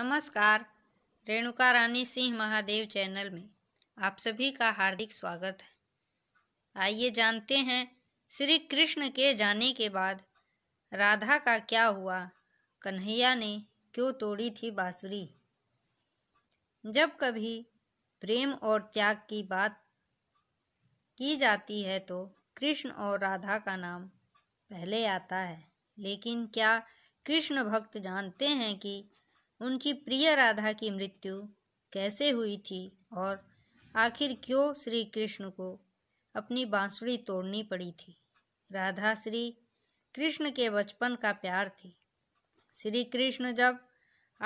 नमस्कार रेणुका रानी सिंह महादेव चैनल में आप सभी का हार्दिक स्वागत है आइए जानते हैं श्री कृष्ण के जाने के बाद राधा का क्या हुआ कन्हैया ने क्यों तोड़ी थी बांसुरी जब कभी प्रेम और त्याग की बात की जाती है तो कृष्ण और राधा का नाम पहले आता है लेकिन क्या कृष्ण भक्त जानते हैं कि उनकी प्रिय राधा की मृत्यु कैसे हुई थी और आखिर क्यों श्री कृष्ण को अपनी बांसुड़ी तोड़नी पड़ी थी राधा श्री कृष्ण के बचपन का प्यार थी श्री कृष्ण जब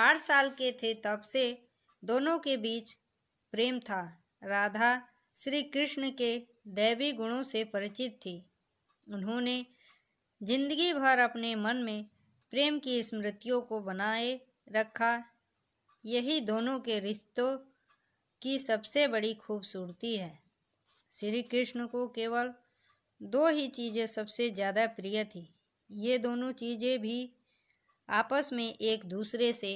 आठ साल के थे तब से दोनों के बीच प्रेम था राधा श्री कृष्ण के दैवी गुणों से परिचित थी उन्होंने जिंदगी भर अपने मन में प्रेम की स्मृतियों को बनाए रखा यही दोनों के रिश्तों की सबसे बड़ी खूबसूरती है श्री कृष्ण को केवल दो ही चीज़ें सबसे ज़्यादा प्रिय थी ये दोनों चीज़ें भी आपस में एक दूसरे से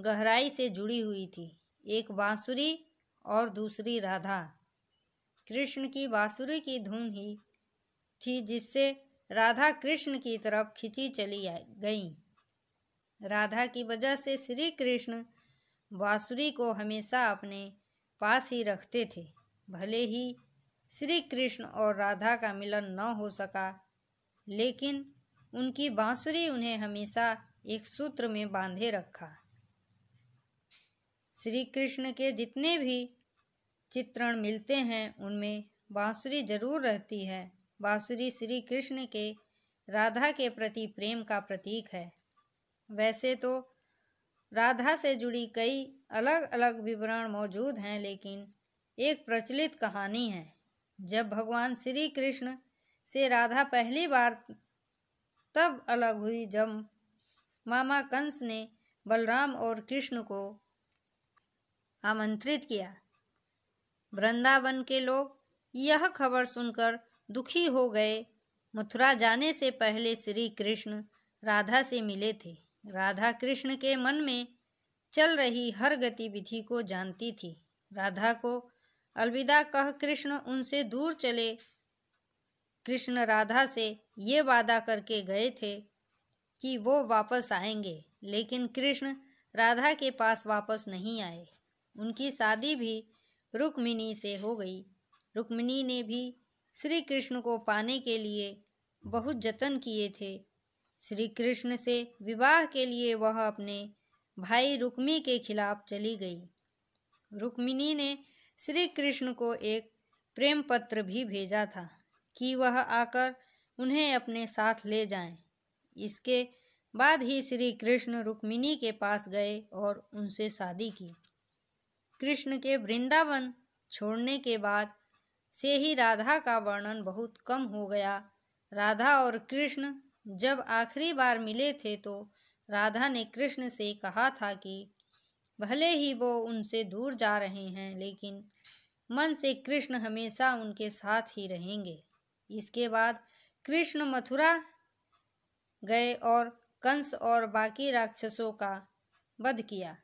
गहराई से जुड़ी हुई थी एक बाँसुरी और दूसरी राधा कृष्ण की बाँसुरी की धुन ही थी जिससे राधा कृष्ण की तरफ खिंची चली गईं राधा की वजह से श्री कृष्ण बाँसुरी को हमेशा अपने पास ही रखते थे भले ही श्री कृष्ण और राधा का मिलन न हो सका लेकिन उनकी बाँसुरी उन्हें हमेशा एक सूत्र में बांधे रखा श्री कृष्ण के जितने भी चित्रण मिलते हैं उनमें बाँसुरी जरूर रहती है बाँसुरी श्री कृष्ण के राधा के प्रति प्रेम का प्रतीक है वैसे तो राधा से जुड़ी कई अलग अलग विवरण मौजूद हैं लेकिन एक प्रचलित कहानी है जब भगवान श्री कृष्ण से राधा पहली बार तब अलग हुई जब मामा कंस ने बलराम और कृष्ण को आमंत्रित किया वृंदावन के लोग यह खबर सुनकर दुखी हो गए मथुरा जाने से पहले श्री कृष्ण राधा से मिले थे राधा कृष्ण के मन में चल रही हर गतिविधि को जानती थी राधा को अलविदा कह कृष्ण उनसे दूर चले कृष्ण राधा से ये वादा करके गए थे कि वो वापस आएंगे लेकिन कृष्ण राधा के पास वापस नहीं आए उनकी शादी भी रुक्मिनी से हो गई रुक्मिनी ने भी श्री कृष्ण को पाने के लिए बहुत जतन किए थे श्री कृष्ण से विवाह के लिए वह अपने भाई रुक्मी के खिलाफ चली गई रुक्मिनी ने श्री कृष्ण को एक प्रेम पत्र भी भेजा था कि वह आकर उन्हें अपने साथ ले जाएं। इसके बाद ही श्री कृष्ण रुक्मिनी के पास गए और उनसे शादी की कृष्ण के वृंदावन छोड़ने के बाद से ही राधा का वर्णन बहुत कम हो गया राधा और कृष्ण जब आखिरी बार मिले थे तो राधा ने कृष्ण से कहा था कि भले ही वो उनसे दूर जा रहे हैं लेकिन मन से कृष्ण हमेशा उनके साथ ही रहेंगे इसके बाद कृष्ण मथुरा गए और कंस और बाकी राक्षसों का वध किया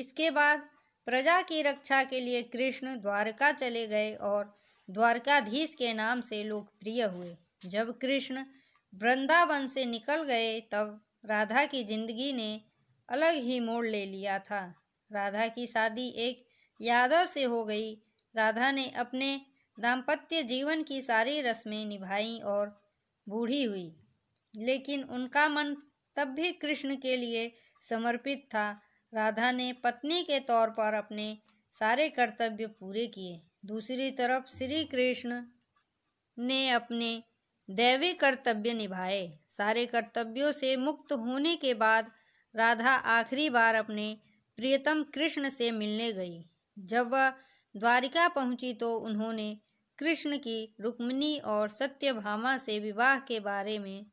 इसके बाद प्रजा की रक्षा के लिए कृष्ण द्वारका चले गए और द्वारकाधीश के नाम से लोकप्रिय हुए जब कृष्ण वृंदावन से निकल गए तब राधा की जिंदगी ने अलग ही मोड़ ले लिया था राधा की शादी एक यादव से हो गई राधा ने अपने दाम्पत्य जीवन की सारी रस्में निभाई और बूढ़ी हुई लेकिन उनका मन तब भी कृष्ण के लिए समर्पित था राधा ने पत्नी के तौर पर अपने सारे कर्तव्य पूरे किए दूसरी तरफ श्री कृष्ण ने अपने दैवी कर्तव्य निभाए सारे कर्तव्यों से मुक्त होने के बाद राधा आखिरी बार अपने प्रियतम कृष्ण से मिलने गई जब वह द्वारिका पहुंची तो उन्होंने कृष्ण की रुक्मिणी और सत्यभामा से विवाह के बारे में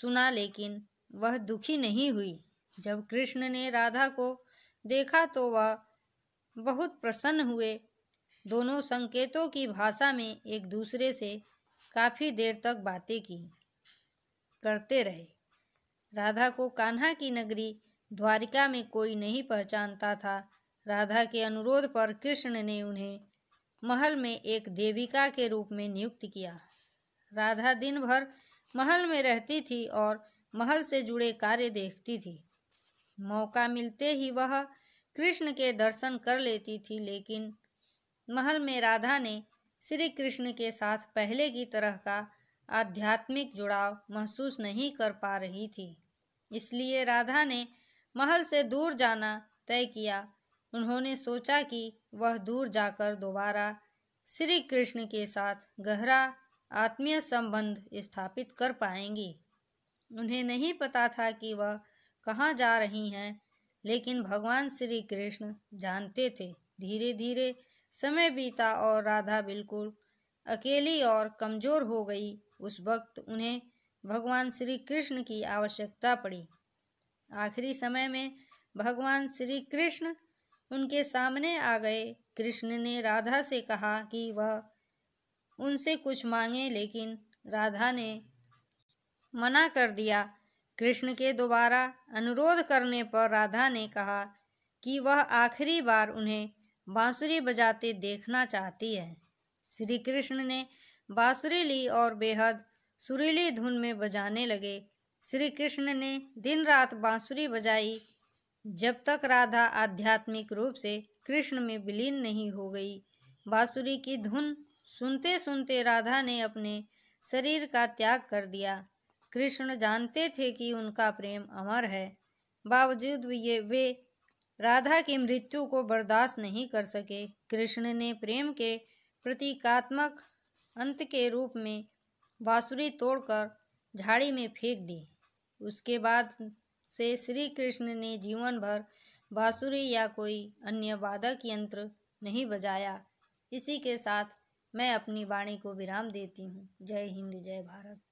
सुना लेकिन वह दुखी नहीं हुई जब कृष्ण ने राधा को देखा तो वह बहुत प्रसन्न हुए दोनों संकेतों की भाषा में एक दूसरे से काफ़ी देर तक बातें की करते रहे राधा को कान्हा की नगरी द्वारिका में कोई नहीं पहचानता था राधा के अनुरोध पर कृष्ण ने उन्हें महल में एक देविका के रूप में नियुक्त किया राधा दिन भर महल में रहती थी और महल से जुड़े कार्य देखती थी मौका मिलते ही वह कृष्ण के दर्शन कर लेती थी लेकिन महल में राधा ने श्री कृष्ण के साथ पहले की तरह का आध्यात्मिक जुड़ाव महसूस नहीं कर पा रही थी इसलिए राधा ने महल से दूर जाना तय किया उन्होंने सोचा कि वह दूर जाकर दोबारा श्री कृष्ण के साथ गहरा आत्मीय संबंध स्थापित कर पाएंगी उन्हें नहीं पता था कि वह कहाँ जा रही हैं लेकिन भगवान श्री कृष्ण जानते थे धीरे धीरे समय बीता और राधा बिल्कुल अकेली और कमज़ोर हो गई उस वक्त उन्हें भगवान श्री कृष्ण की आवश्यकता पड़ी आखिरी समय में भगवान श्री कृष्ण उनके सामने आ गए कृष्ण ने राधा से कहा कि वह उनसे कुछ मांगे लेकिन राधा ने मना कर दिया कृष्ण के दोबारा अनुरोध करने पर राधा ने कहा कि वह आखिरी बार उन्हें बांसुरी बजाते देखना चाहती है श्री कृष्ण ने बांसुरी ली और बेहद सुरीली धुन में बजाने लगे श्री कृष्ण ने दिन रात बांसुरी बजाई जब तक राधा आध्यात्मिक रूप से कृष्ण में विलीन नहीं हो गई बांसुरी की धुन सुनते सुनते राधा ने अपने शरीर का त्याग कर दिया कृष्ण जानते थे कि उनका प्रेम अमर है बावजूद ये वे राधा की मृत्यु को बर्दाश्त नहीं कर सके कृष्ण ने प्रेम के प्रतीकात्मक अंत के रूप में बाँसुरी तोड़कर झाड़ी में फेंक दी उसके बाद से श्री कृष्ण ने जीवन भर बाँसुरी या कोई अन्य वादक यंत्र नहीं बजाया इसी के साथ मैं अपनी वाणी को विराम देती हूँ जय हिंद जय भारत